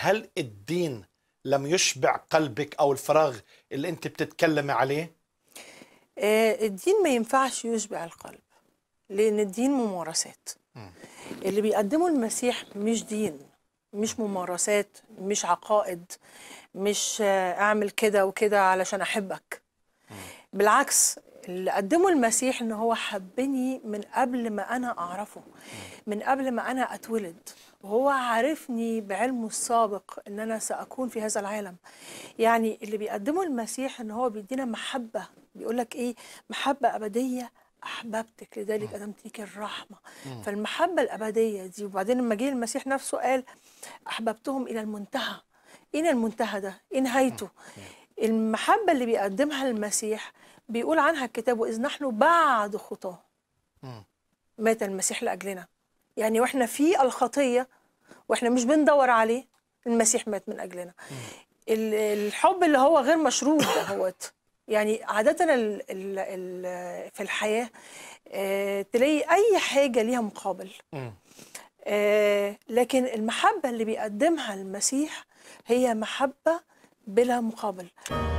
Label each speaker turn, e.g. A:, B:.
A: هل الدين لم يشبع قلبك أو الفراغ اللي أنت بتتكلمي عليه؟
B: آه، الدين ما ينفعش يشبع القلب لأن الدين ممارسات اللي بيقدمه المسيح مش دين مش ممارسات مش عقائد مش آه، اعمل كده وكده علشان احبك بالعكس اللي قدمه المسيح ان هو حبني من قبل ما انا اعرفه من قبل ما انا اتولد وهو عارفني بعلمه السابق ان انا ساكون في هذا العالم يعني اللي بيقدمه المسيح ان هو بيدينا محبه بيقول لك ايه محبه ابديه احببتك لذلك لك الرحمه فالمحبه الابديه دي وبعدين لما جه المسيح نفسه قال احببتهم الى المنتهى ايه المنتهى ده ايه نهايته المحبه اللي بيقدمها المسيح بيقول عنها الكتاب واذ نحن بعد خطاه مات المسيح لاجلنا يعني واحنا في الخطيه واحنا مش بندور عليه المسيح مات من اجلنا الحب اللي هو غير مشروط دهوت يعني عاده الـ الـ الـ في الحياه آه تلاقي اي حاجه ليها مقابل آه لكن المحبه اللي بيقدمها المسيح هي محبه بلا مقابل